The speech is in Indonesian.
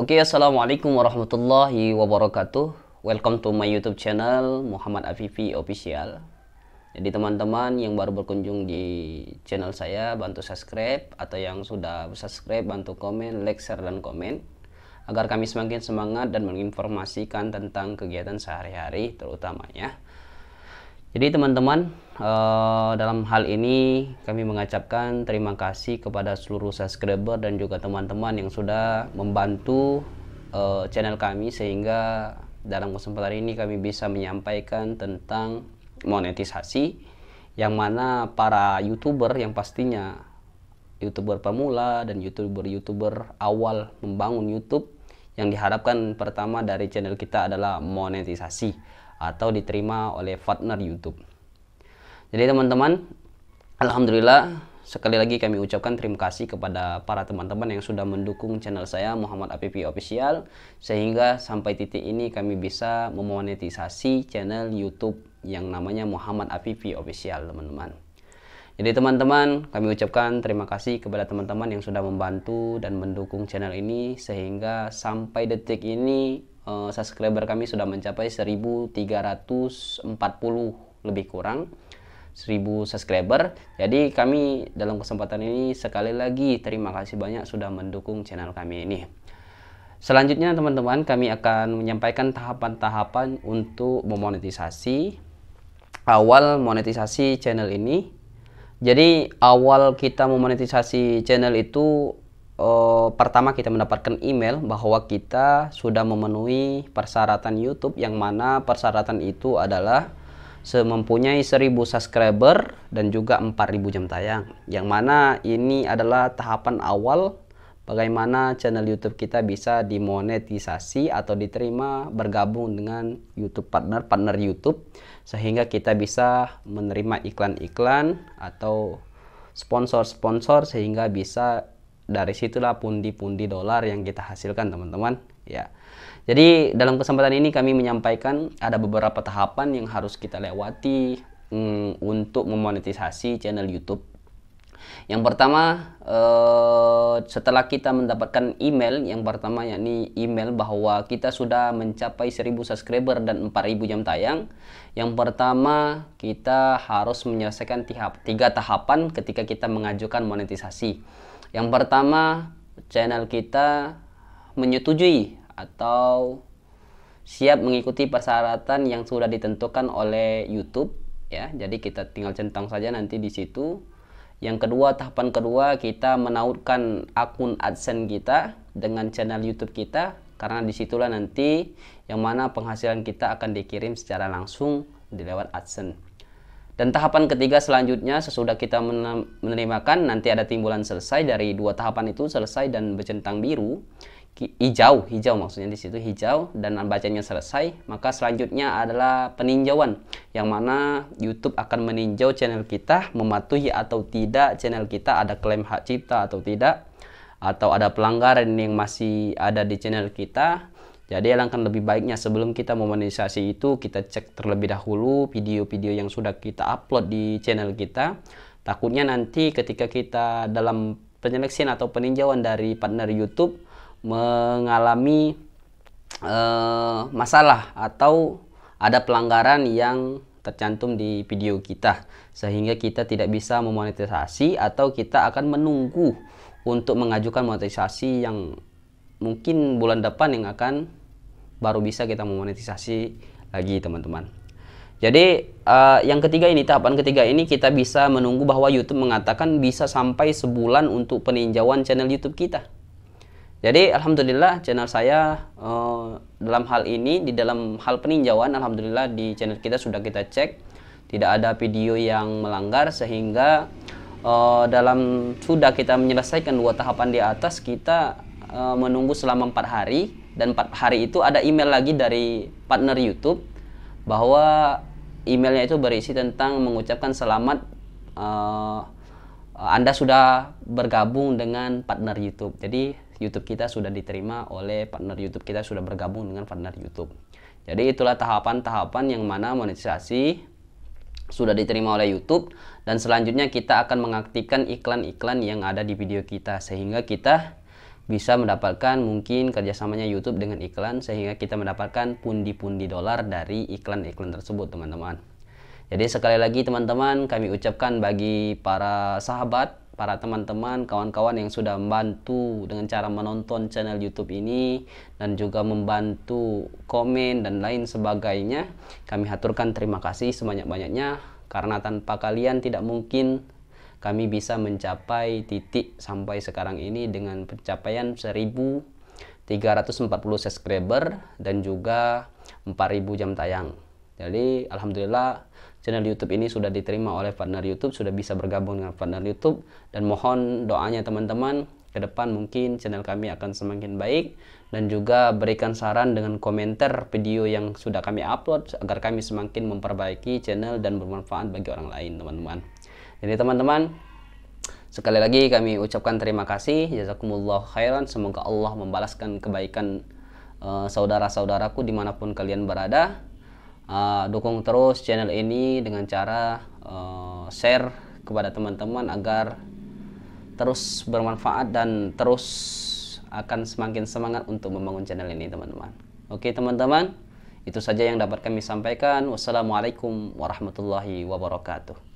Oke, okay, assalamualaikum warahmatullahi wabarakatuh. Welcome to my YouTube channel Muhammad Afifi Official. Jadi teman-teman yang baru berkunjung di channel saya bantu subscribe atau yang sudah subscribe bantu komen, like, share dan komen agar kami semakin semangat dan menginformasikan tentang kegiatan sehari-hari terutamanya. Jadi teman-teman uh, dalam hal ini kami mengucapkan terima kasih kepada seluruh subscriber dan juga teman-teman yang sudah membantu uh, channel kami sehingga dalam kesempatan ini kami bisa menyampaikan tentang monetisasi yang mana para youtuber yang pastinya youtuber pemula dan youtuber-youtuber awal membangun YouTube yang diharapkan pertama dari channel kita adalah monetisasi atau diterima oleh partner YouTube. Jadi teman-teman, alhamdulillah sekali lagi kami ucapkan terima kasih kepada para teman-teman yang sudah mendukung channel saya Muhammad APP Official sehingga sampai titik ini kami bisa memonetisasi channel YouTube yang namanya Muhammad APP Official teman-teman. Jadi teman-teman, kami ucapkan terima kasih kepada teman-teman yang sudah membantu dan mendukung channel ini sehingga sampai detik ini eh, subscriber kami sudah mencapai 1340 lebih kurang 1000 subscriber. Jadi kami dalam kesempatan ini sekali lagi terima kasih banyak sudah mendukung channel kami ini. Selanjutnya teman-teman kami akan menyampaikan tahapan-tahapan untuk memonetisasi awal monetisasi channel ini. Jadi awal kita memonetisasi channel itu eh, pertama kita mendapatkan email bahwa kita sudah memenuhi persyaratan YouTube yang mana persyaratan itu adalah mempunyai 1000 subscriber dan juga 4000 jam tayang. Yang mana ini adalah tahapan awal bagaimana channel YouTube kita bisa dimonetisasi atau diterima bergabung dengan YouTube partner, partner YouTube sehingga kita bisa menerima iklan-iklan atau sponsor-sponsor sehingga bisa dari situlah pundi-pundi dolar yang kita hasilkan teman-teman ya jadi dalam kesempatan ini kami menyampaikan ada beberapa tahapan yang harus kita lewati mm, untuk memonetisasi channel YouTube yang pertama eh, setelah kita mendapatkan email yang pertama yakni email bahwa kita sudah mencapai 1000 subscriber dan 4000 jam tayang. Yang pertama kita harus menyelesaikan tiga tahapan ketika kita mengajukan monetisasi. Yang pertama, channel kita menyetujui atau siap mengikuti persyaratan yang sudah ditentukan oleh YouTube ya. Jadi kita tinggal centang saja nanti di situ. Yang kedua, tahapan kedua kita menautkan akun AdSense kita dengan channel YouTube kita karena disitulah nanti yang mana penghasilan kita akan dikirim secara langsung di lewat AdSense. Dan tahapan ketiga selanjutnya sesudah kita menerimakan nanti ada timbulan selesai dari dua tahapan itu selesai dan bercentang biru hijau hijau maksudnya di situ hijau dan bacanya selesai maka selanjutnya adalah peninjauan yang mana YouTube akan meninjau channel kita mematuhi atau tidak channel kita ada klaim hak cipta atau tidak atau ada pelanggaran yang masih ada di channel kita jadi alangkah lebih baiknya sebelum kita memonetisasi itu kita cek terlebih dahulu video-video yang sudah kita upload di channel kita. Takutnya nanti ketika kita dalam penyeleksian atau peninjauan dari partner YouTube mengalami uh, masalah atau ada pelanggaran yang tercantum di video kita sehingga kita tidak bisa memonetisasi atau kita akan menunggu untuk mengajukan monetisasi yang mungkin bulan depan yang akan baru bisa kita memonetisasi lagi teman-teman. Jadi uh, yang ketiga ini tahapan ketiga ini kita bisa menunggu bahwa YouTube mengatakan bisa sampai sebulan untuk peninjauan channel YouTube kita. Jadi alhamdulillah channel saya uh, dalam hal ini di dalam hal peninjauan alhamdulillah di channel kita sudah kita cek tidak ada video yang melanggar sehingga uh, dalam sudah kita menyelesaikan dua tahapan di atas kita uh, menunggu selama empat hari dan hari itu ada email lagi dari partner YouTube bahwa emailnya itu berisi tentang mengucapkan selamat uh, Anda sudah bergabung dengan partner YouTube. Jadi YouTube kita sudah diterima oleh partner YouTube kita sudah bergabung dengan partner YouTube. Jadi itulah tahapan-tahapan yang mana monetisasi sudah diterima oleh YouTube dan selanjutnya kita akan mengaktifkan iklan-iklan yang ada di video kita sehingga kita bisa mendapatkan mungkin kerjasamanya YouTube dengan iklan sehingga kita mendapatkan pundi-pundi dolar dari iklan-iklan tersebut teman-teman. Jadi sekali lagi teman-teman kami ucapkan bagi para sahabat, para teman-teman, kawan-kawan yang sudah membantu dengan cara menonton channel YouTube ini dan juga membantu komen dan lain sebagainya. Kami haturkan terima kasih sebanyak-banyaknya karena tanpa kalian tidak mungkin kami bisa mencapai titik sampai sekarang ini dengan pencapaian 1340 subscriber dan juga 4000 jam tayang. Jadi alhamdulillah channel YouTube ini sudah diterima oleh partner YouTube, sudah bisa bergabung dengan partner YouTube dan mohon doanya teman-teman ke depan mungkin channel kami akan semakin baik dan juga berikan saran dengan komentar video yang sudah kami upload agar kami semakin memperbaiki channel dan bermanfaat bagi orang lain teman-teman. Jadi teman-teman, sekali lagi kami ucapkan terima kasih. Jazakumullah khairan. Semoga Allah membalaskan kebaikan uh, saudara-saudaraku dimanapun kalian berada. Uh, dukung terus channel ini dengan cara uh, share kepada teman-teman agar terus bermanfaat dan terus akan semakin semangat untuk membangun channel ini teman-teman. Oke teman-teman, itu saja yang dapat kami sampaikan. Wassalamualaikum warahmatullahi wabarakatuh.